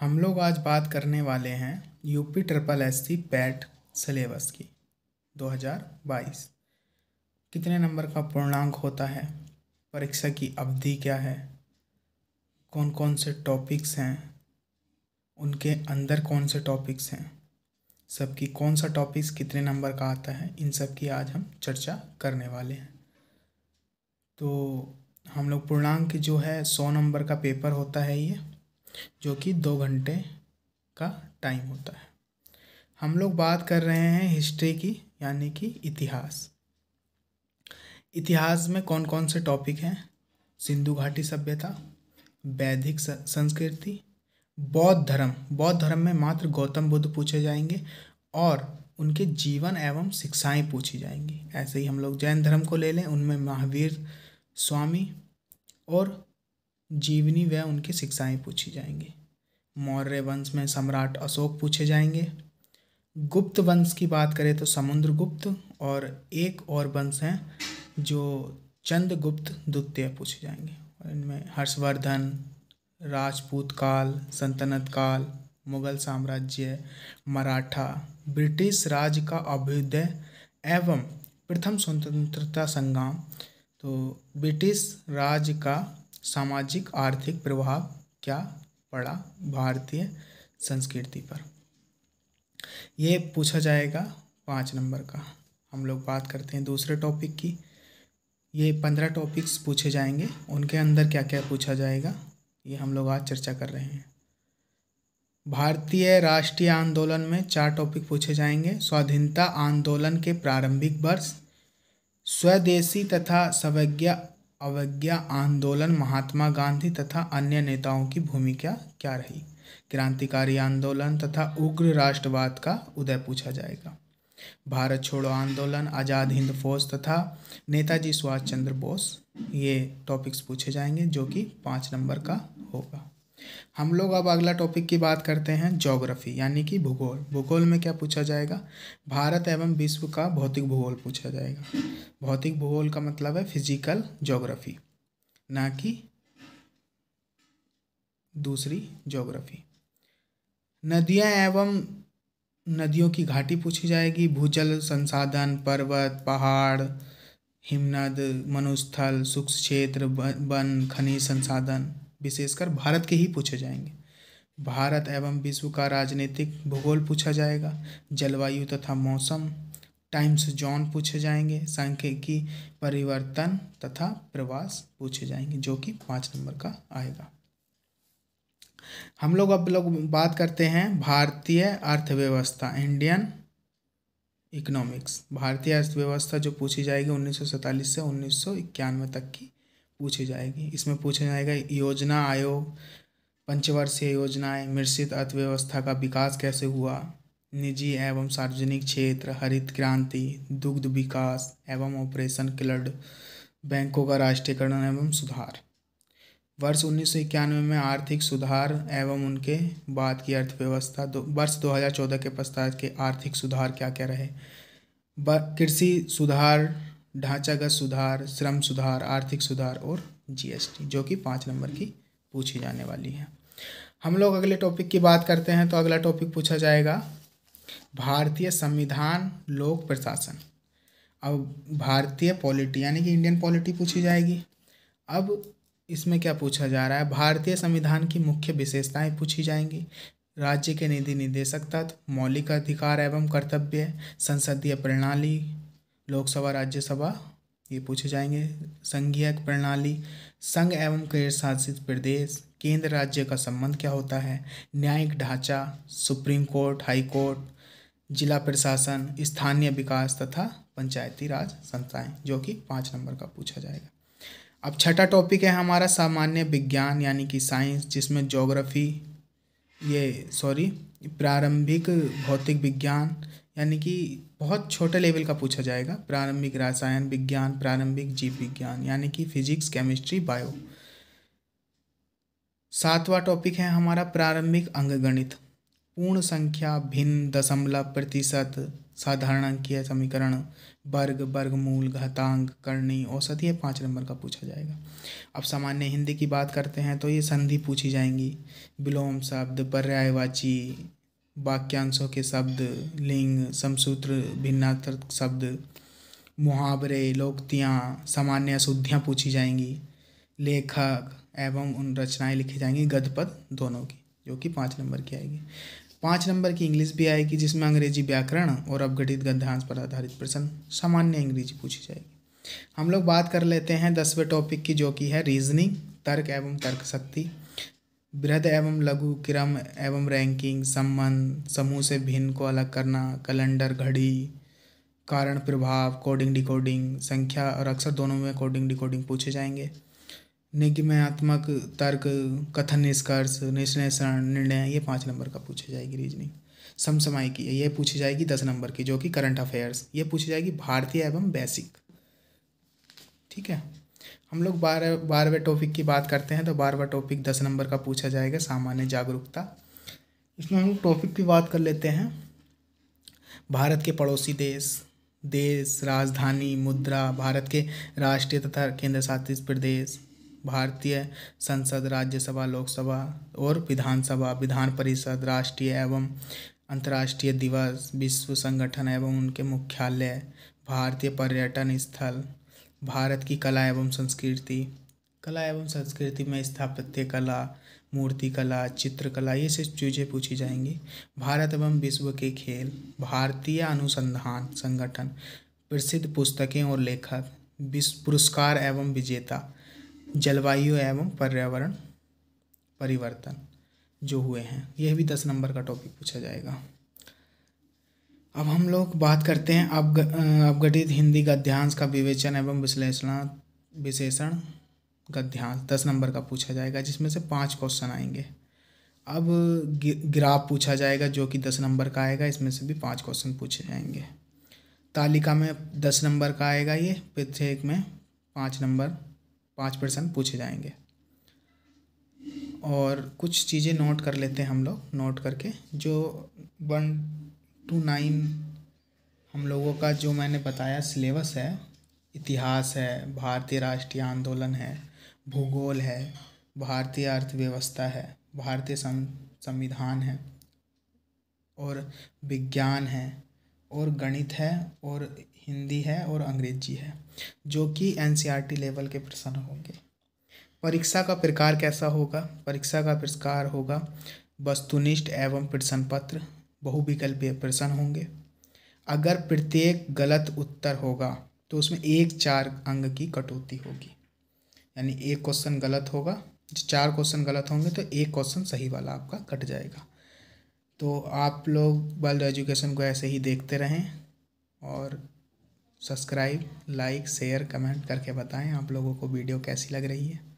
हम लोग आज बात करने वाले हैं UP triple S C PET syllabus की 2022 कितने नंबर का पूर्णांक होता है परीक्षा की अवधि क्या है कौन कौन से टॉपिक्स हैं उनके अंदर कौन से टॉपिक्स हैं सबकी कौन सा टॉपिक्स कितने नंबर का आता है इन सब की आज हम चर्चा करने वाले हैं तो हम लोग पूर्णांक जो है सौ नंबर का पेपर होता है ये जो कि दो घंटे का टाइम होता है हम लोग बात कर रहे हैं हिस्ट्री की यानी कि इतिहास इतिहास में कौन कौन से टॉपिक हैं सिंधु घाटी सभ्यता वैदिक संस्कृति बौद्ध धर्म बौद्ध धर्म में मात्र गौतम बुद्ध पूछे जाएंगे और उनके जीवन एवं शिक्षाएं पूछी जाएंगी ऐसे ही हम लोग जैन धर्म को ले लें उनमें महावीर स्वामी और जीवनी व उनकी शिक्षाएँ पूछी जाएंगी मौर्य वंश में सम्राट अशोक पूछे जाएंगे गुप्त वंश की बात करें तो समुद्र गुप्त और एक और वंश हैं जो चंद्रगुप्त द्वितीय पूछे जाएंगे और इनमें हर्षवर्धन राजपूत काल संतनत काल मुगल साम्राज्य मराठा ब्रिटिश राज का अभ्युदय एवं प्रथम स्वतंत्रता संग्राम तो ब्रिटिश राज का सामाजिक आर्थिक प्रभाव क्या पड़ा भारतीय संस्कृति पर यह पूछा जाएगा पाँच नंबर का हम लोग बात करते हैं दूसरे टॉपिक की ये पंद्रह टॉपिक्स पूछे जाएंगे उनके अंदर क्या क्या पूछा जाएगा ये हम लोग आज चर्चा कर रहे हैं भारतीय राष्ट्रीय आंदोलन में चार टॉपिक पूछे जाएंगे स्वाधीनता आंदोलन के प्रारंभिक वर्ष स्वदेशी तथा स्वज्ञा अवज्ञा आंदोलन महात्मा गांधी तथा अन्य नेताओं की भूमिका क्या रही क्रांतिकारी आंदोलन तथा उग्र राष्ट्रवाद का उदय पूछा जाएगा भारत छोड़ो आंदोलन आज़ाद हिंद फौज तथा नेताजी सुभाष चंद्र बोस ये टॉपिक्स पूछे जाएंगे जो कि पाँच नंबर का होगा हम लोग अब अगला टॉपिक की बात करते हैं जोग्राफ़ी यानी कि भूगोल भूगोल में क्या पूछा जाएगा भारत एवं विश्व का भौतिक भूगोल पूछा जाएगा भौतिक भूगोल का मतलब है फिजिकल जोग्राफ़ी ना कि दूसरी जोग्राफ़ी नदियाँ एवं नदियों की घाटी पूछी जाएगी भूजल संसाधन पर्वत पहाड़ हिमनद मनुस्थल शुष्क क्षेत्र वन खनिज संसाधन विशेषकर भारत के ही पूछे जाएंगे भारत एवं विश्व का राजनीतिक भूगोल पूछा जाएगा जलवायु तथा मौसम टाइम्स जॉन पूछे जाएंगे सांख्यिकी परिवर्तन तथा प्रवास पूछे जाएंगे जो कि पाँच नंबर का आएगा हम लोग अब लोग बात करते हैं भारतीय अर्थव्यवस्था इंडियन इकोनॉमिक्स भारतीय अर्थव्यवस्था जो पूछी जाएगी 1947 से उन्नीस तक की पूछी जाएगी इसमें पूछा जाएगा योजना आयोग पंचवर्षीय योजनाएं मिश्रित अर्थव्यवस्था का विकास कैसे हुआ निजी एवं सार्वजनिक क्षेत्र हरित क्रांति दुग्ध विकास एवं ऑपरेशन क्लड बैंकों का राष्ट्रीयकरण एवं सुधार वर्ष उन्नीस में आर्थिक सुधार एवं उनके बाद की अर्थव्यवस्था दो वर्ष 2014 के पश्चात के आर्थिक सुधार क्या क्या रहे कृषि सुधार ढांचागत सुधार श्रम सुधार आर्थिक सुधार और जीएसटी जो कि पाँच नंबर की पूछी जाने वाली है हम लोग अगले टॉपिक की बात करते हैं तो अगला टॉपिक पूछा जाएगा भारतीय संविधान लोक प्रशासन अब भारतीय पॉलिटी यानी कि इंडियन पॉलिटी पूछी जाएगी अब इसमें क्या पूछा जा रहा है भारतीय संविधान की मुख्य विशेषताएं पूछी जाएंगी राज्य के निधि निदेशक तत्व मौलिक अधिकार एवं कर्तव्य संसदीय प्रणाली लोकसभा राज्यसभा ये पूछे जाएंगे संघीय प्रणाली संघ एवं केंद्र शासित प्रदेश केंद्र राज्य का संबंध क्या होता है न्यायिक ढांचा सुप्रीम कोर्ट हाई कोर्ट जिला प्रशासन स्थानीय विकास तथा पंचायती राज संस्थाएं जो कि पाँच नंबर का पूछा जाएगा अब छठा टॉपिक है हमारा सामान्य विज्ञान यानी कि साइंस जिसमें ज्योग्राफी ये सॉरी प्रारंभिक भौतिक विज्ञान यानी कि बहुत छोटे लेवल का पूछा जाएगा प्रारंभिक रसायन विज्ञान प्रारंभिक जीव विज्ञान यानी कि फिजिक्स केमिस्ट्री बायो सातवां टॉपिक है हमारा प्रारंभिक अंग गणित पूर्ण संख्या भिन्न दशमलव प्रतिशत साधारण अंकीय समीकरण वर्ग वर्गमूल घातांक करणी औसत ये पाँच नंबर का पूछा जाएगा अब सामान्य हिंदी की बात करते हैं तो ये संधि पूछी जाएंगी विलोम शब्द पर्यायवाची वाक्यांशों के शब्द लिंग समसूत्र भिन्नार्थक शब्द मुहावरे लोकतियाँ सामान्य अशुद्धियाँ पूछी जाएंगी लेखक एवं उन रचनाएं लिखी जाएंगी गदपद दोनों की जो कि पाँच नंबर की आएगी पाँच नंबर की इंग्लिश भी आएगी जिसमें अंग्रेजी व्याकरण और अपगठित गद्यांश पर आधारित प्रश्न सामान्य अंग्रेजी पूछी जाएगी हम लोग बात कर लेते हैं दसवें टॉपिक की जो कि है रीजनिंग तर्क एवं तर्क शक्ति वृहद एवं लघु क्रम एवं रैंकिंग संबंध समूह से भिन्न को अलग करना कैलेंडर घड़ी कारण प्रभाव कोडिंग डिकोडिंग संख्या और अक्सर दोनों में कोडिंग डिकोडिंग पूछे जाएंगे निगमयात्मक तर्क कथन निष्कर्ष निश्लेषण निर्णय ये पाँच नंबर का पूछी जाएगी रीजनिंग समसमाय की ये पूछी जाएगी दस नंबर की जो कि करंट अफेयर्स ये पूछी जाएगी भारतीय एवं बेसिक ठीक है हम लोग बारह बारहवें टॉपिक की बात करते हैं तो बारहवा टॉपिक दस नंबर का पूछा जाएगा सामान्य जागरूकता इसमें हम टॉपिक की बात कर लेते हैं भारत के पड़ोसी देश देश राजधानी मुद्रा भारत के राष्ट्रीय तथा केंद्र शासित प्रदेश भारतीय संसद राज्यसभा लोकसभा और विधानसभा विधान परिषद राष्ट्रीय एवं अंतर्राष्ट्रीय दिवस विश्व संगठन एवं उनके मुख्यालय भारतीय पर्यटन स्थल भारत की कला एवं संस्कृति कला एवं संस्कृति में स्थापत्य कला मूर्ति कला चित्रकला ये सब चीज़ें पूछी जाएंगी भारत एवं विश्व के खेल भारतीय अनुसंधान संगठन प्रसिद्ध पुस्तकें और लेखक विश्व पुरस्कार एवं विजेता जलवायु एवं पर्यावरण परिवर्तन जो हुए हैं यह भी दस नंबर का टॉपिक पूछा जाएगा अब हम लोग बात करते हैं अब अवगठित हिंदी गद्यांश का विवेचन एवं विश्लेषण विशेषण गद्यांश दस नंबर का पूछा जाएगा जिसमें से पांच क्वेश्चन आएंगे अब ग्राफ पूछा जाएगा जो कि दस नंबर का आएगा इसमें से भी पांच क्वेश्चन पूछे जाएंगे तालिका में दस नंबर का आएगा ये प्रत्येक में पाँच नंबर पाँच प्रश्न पूछे जाएंगे और कुछ चीज़ें नोट कर लेते हैं हम लोग नोट करके जो वन टू नाइन हम लोगों का जो मैंने बताया सिलेबस है इतिहास है भारतीय राष्ट्रीय आंदोलन है भूगोल है भारतीय अर्थव्यवस्था है भारतीय संविधान है और विज्ञान है और गणित है और हिंदी है और अंग्रेजी है जो कि एन लेवल के प्रश्न होंगे परीक्षा का प्रकार कैसा होगा परीक्षा का प्रकार होगा वस्तुनिष्ठ एवं प्रश्न पत्र बहुविकल्पीय प्रश्न होंगे अगर प्रत्येक गलत उत्तर होगा तो उसमें एक चार अंग की कटौती होगी यानी एक क्वेश्चन गलत होगा चार क्वेश्चन गलत होंगे तो एक क्वेश्चन सही वाला आपका कट जाएगा तो आप लोग वर्ल्ड एजुकेशन को ऐसे ही देखते रहें और सब्सक्राइब लाइक शेयर कमेंट करके बताएं आप लोगों को वीडियो कैसी लग रही है